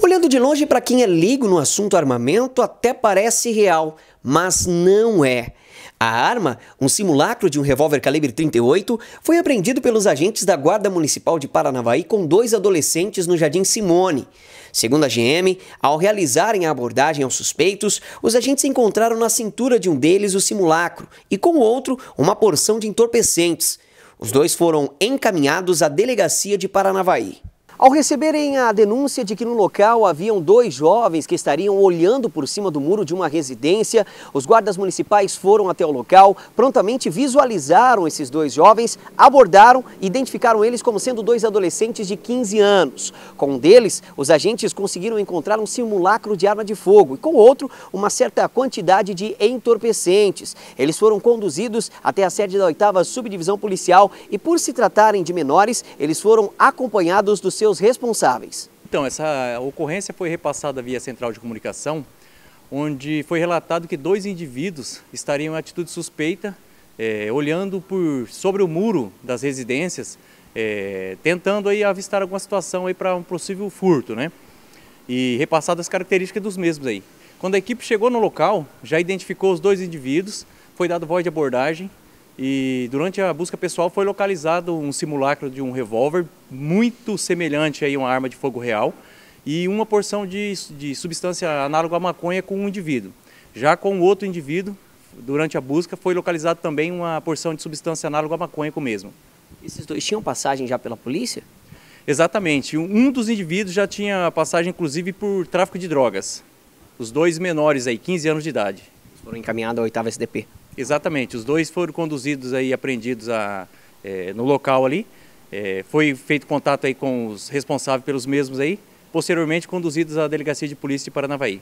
Olhando de longe para quem é ligo no assunto armamento, até parece real, mas não é. A arma, um simulacro de um revólver calibre 38, foi apreendido pelos agentes da Guarda Municipal de Paranavaí com dois adolescentes no Jardim Simone. Segundo a GM, ao realizarem a abordagem aos suspeitos, os agentes encontraram na cintura de um deles o simulacro e com o outro uma porção de entorpecentes. Os dois foram encaminhados à delegacia de Paranavaí. Ao receberem a denúncia de que no local haviam dois jovens que estariam olhando por cima do muro de uma residência, os guardas municipais foram até o local, prontamente visualizaram esses dois jovens, abordaram e identificaram eles como sendo dois adolescentes de 15 anos. Com um deles, os agentes conseguiram encontrar um simulacro de arma de fogo e com outro, uma certa quantidade de entorpecentes. Eles foram conduzidos até a sede da 8 Subdivisão Policial e por se tratarem de menores, eles foram acompanhados dos seus seus responsáveis. Então, essa ocorrência foi repassada via central de comunicação, onde foi relatado que dois indivíduos estariam em atitude suspeita, é, olhando por sobre o muro das residências, é, tentando aí avistar alguma situação aí para um possível furto, né? E repassadas as características dos mesmos aí. Quando a equipe chegou no local, já identificou os dois indivíduos, foi dado voz de abordagem, e durante a busca pessoal foi localizado um simulacro de um revólver muito semelhante a uma arma de fogo real e uma porção de, de substância análoga à maconha com um indivíduo. Já com outro indivíduo, durante a busca, foi localizado também uma porção de substância análoga à maconha com o mesmo. Esses dois tinham passagem já pela polícia? Exatamente. Um dos indivíduos já tinha passagem, inclusive, por tráfico de drogas. Os dois menores aí, 15 anos de idade. Foram encaminhados à oitava SDP. Exatamente, os dois foram conduzidos aí, apreendidos a, é, no local ali. É, foi feito contato aí com os responsáveis pelos mesmos aí, posteriormente conduzidos à Delegacia de Polícia de Paranavaí.